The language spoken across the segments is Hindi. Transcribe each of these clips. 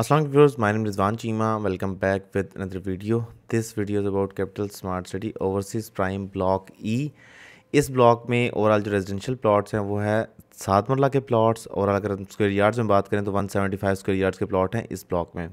Assalamu viewers, my name is Van Chima. Welcome back with another video. This video is about Capital Smart City Overseas Prime Block E. इस ब्लॉक में ओवरऑल जो रेजिडेंशियल प्लॉट्स हैं वो है सात मरला के प्लॉट्स और अगर हम स्क्वायर यार्ड्स में बात करें तो 175 स्क्वायर यार्ड्स के प्लॉट हैं इस ब्लॉक में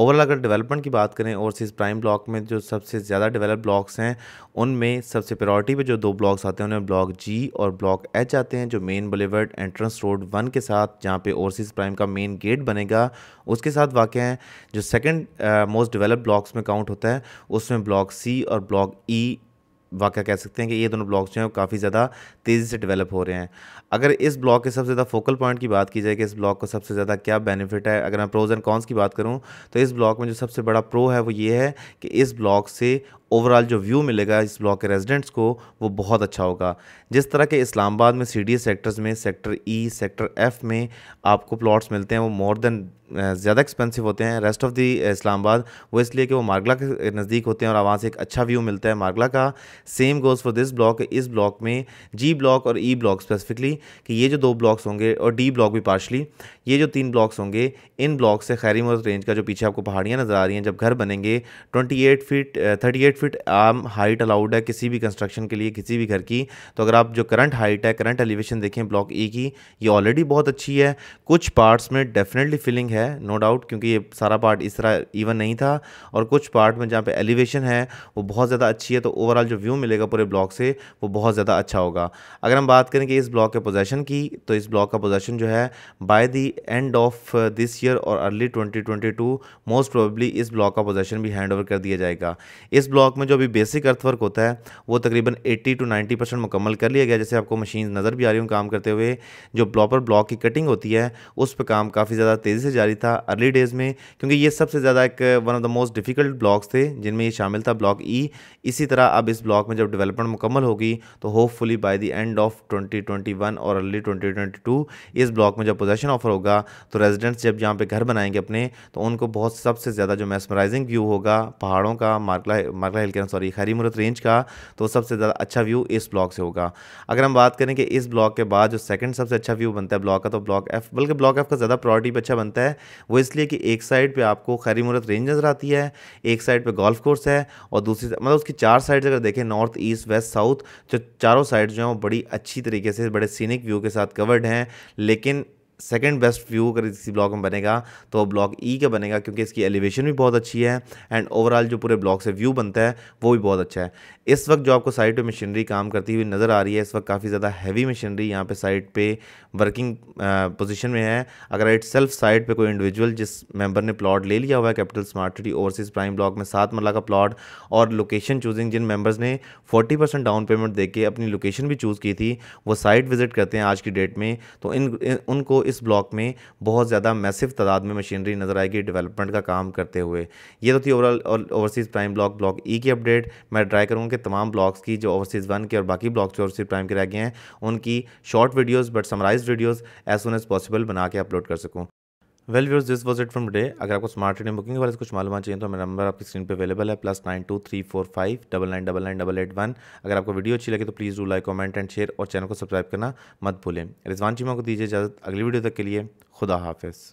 ओवरऑल अगर डेवलपमेंट की बात करें ओवरसीज़ प्राइम ब्लॉक में जो सबसे ज़्यादा डेवलप ब्लॉक्स हैं उनमें सबसे प्रायोरिटी पे जो दो ब्लॉक्स आते हैं उन्हें ब्लॉक जी और ब्लॉक एच आते हैं जो main boulevard entrance road one के साथ जहाँ पे ओवरसीज़ प्राइम का मेन गेट बनेगा उसके साथ वाक़ हैं जो सेकेंड मोस्ट डेवलप ब्लॉक्स में काउंट होता है उसमें ब्लॉक सी और ब्लॉक ई e, वाक़ कह सकते हैं कि ये दोनों ब्लॉक्स जो हैं काफ़ी ज़्यादा तेज़ी से डेवलप हो रहे हैं अगर इस ब्लॉक के सबसे ज़्यादा फोकल पॉइंट की बात की जाए कि इस ब्लॉक को सबसे ज़्यादा क्या बेनिफिट है अगर मैं प्रोज़ एंड कॉन्स की बात करूँ तो इस ब्लॉक में जो सबसे बड़ा प्रो है वो ये है कि इस ब्लॉक से ओवरऑल जो व्यू मिलेगा इस ब्लॉक के रेजिडेंट्स को वो बहुत अच्छा होगा जिस तरह के इस्लामाबाद में सी डी सेक्टर्स में सेक्टर ई सेक्टर एफ़ में आपको प्लॉट्स मिलते हैं वो मोर देन ज़्यादा एक्सपेंसिव होते हैं रेस्ट ऑफ़ दी इस्लामाबाद वो इसलिए कि वो मार्गला के नज़दीक होते हैं और वहाँ से एक अच्छा व्यू मिलता है मार्गला का same goes for this block इस ब्लॉक में जी ब्लॉक और ई ब्लॉक स्पेसिफिकली कि ये जो दो ब्लॉक्स होंगे और डी ब्लॉक भी पार्शली ये जो तीन ब्लॉक्स होंगे इन ब्लॉक से खैरी मोज रेंज का जो पीछे आपको पहाड़ियाँ नज़र आ रही हैं जब घर बनेंगे twenty eight feet thirty eight feet आम हाइट अलाउड है किसी भी कंस्ट्रक्शन के लिए किसी भी घर की तो अगर आप जो करंट हाइट है करंट एलिवेशन देखें ब्लॉक ई e की ये ऑलरेडी बहुत अच्छी है कुछ पार्ट्स में डेफिनेटली फिलिंग है नो डाउट क्योंकि ये सारा पार्ट इस तरह इवन नहीं था और कुछ पार्ट में जहाँ पे एलिवेशन है वो बहुत ज़्यादा अच्छी है तो ओवरऑल जो व्यू व्यू मिलेगा पूरे ब्लॉक से वो बहुत ज़्यादा अच्छा होगा अगर हम बात करें कि इस ब्लॉक के पोजेशन की तो इस ब्लॉक का पोजेशन जो है by the end of this year और अर्ली 2022 मोस्ट प्रोबेबली इस ब्लॉक का पोजेशन भी हैंड ओवर कर दिया जाएगा इस ब्लॉक में जो अभी बेसिक अर्थवर्क होता है वो तकरीबन एट्टी टू नाइन्टी परसेंट मुकम्मल कर लिया गया जैसे आपको मशीन नज़र भी आ रही हूँ काम करते हुए जो प्रॉपर ब्लॉक की कटिंग होती है उस पर काम काफ़ी ज़्यादा तेज़ी से जारी था अर्ली डेज़ में क्योंकि ये सबसे ज़्यादा एक one of the most difficult blocks थे जिनमें ये शामिल था ब्लॉक ई e। इसी तरह अब इस ब्लॉक ब्लॉक में जब डेवलपमेंट मुकम्मल होगी तो hopefully by the end of 2021 और अर्ली 2022 इस ब्लॉक में जब पोजेशन ऑफर होगा तो रेजिडेंट्स जब यहाँ पे घर बनाएंगे अपने तो उनको बहुत सबसे ज़्यादा जो मैसमराइजिंग व्यू होगा पहाड़ों का मार्कला मार्कला हिल के सॉरी खैरी मुरत रेंज का तो सबसे ज़्यादा अच्छा व्यू इस ब्लॉक से होगा अगर हम बात करें कि इस ब्लॉक के बाद जो सेकंड सबसे अच्छा व्यू बनता है ब्लॉक का तो ब्लॉक एफ बल्कि ब्लॉक एफ का ज़्यादा प्रॉपर्टी पर अच्छा बनता है वो इसलिए कि एक साइड पर आपको खैरी मुरत रेंज नज़र आती है एक साइड पर गोल्फ कोर्स है और दूसरी मतलब उसकी चार साइड अगर देखें नॉर्थ ईस्ट वेस्ट साउथ जो चारों साइड जो हैं वो बड़ी अच्छी तरीके से बड़े सीनिक व्यू के साथ कवर्ड हैं लेकिन सेकेंड बेस्ट व्यू अगर किसी ब्लॉक में बनेगा तो ब्लॉक ई का बनेगा क्योंकि इसकी एलिवेशन भी बहुत अच्छी है एंड ओवरऑल जो पूरे ब्लॉक से व्यू बनता है वो भी बहुत अच्छा है इस वक्त जो आपको साइड पर मशीनरी काम करती हुई नज़र आ रही है इस वक्त काफ़ी ज़्यादा हैवी मशीनरी यहाँ पर साइड पर वर्किंग पोजिशन में है अगर इट सेल्फ साइड पर कोई इंडिविजुअल जिस मेंबर ने प्लाट ले लिया हुआ है capital smart city overseas prime block में सात मरला का प्लाट और लोकेशन चूजिंग जिन मेम्बर्स ने फोर्टी परसेंट डाउन पेमेंट दे अपनी लोकेशन भी चूज़ की थी वो साइट विजिट करते हैं आज की डेट में तो इन, इन उनको इस ब्लॉक में बहुत ज़्यादा मैसिव तादाद में मशीनरी नज़र आएगी डेवलपमेंट का काम करते हुए ये तो थी overall overseas prime block block E की अपडेट मैं ट्राई करूँगा कि तमाम ब्लॉक्स की जो ओवरसीज़ वन के और बाकी ब्लॉक्स जो ओवरसीज़ प्राइम के रह गए हैं उनकी short videos but summarise videos as soon as possible बना के अपलोड कर सकूँ well viewers this was it from day अगर आपको स्मार्ट ट्रेडिंग बुकिंग के बारे में कुछ मालूम चाहिए तो मेरा नंबर आपकी स्क्रीन पे अवेलेबल है plus nine two three four five double nine double nine double eight one अगर आपको वीडियो अच्छी लगे तो please do like comment and share और चैनल को सब्सक्राइब करना मत भूलें रिजवान चीमा को दीजिए इजाज़त अगली वीडियो तक के लिए खुदा हाफिज़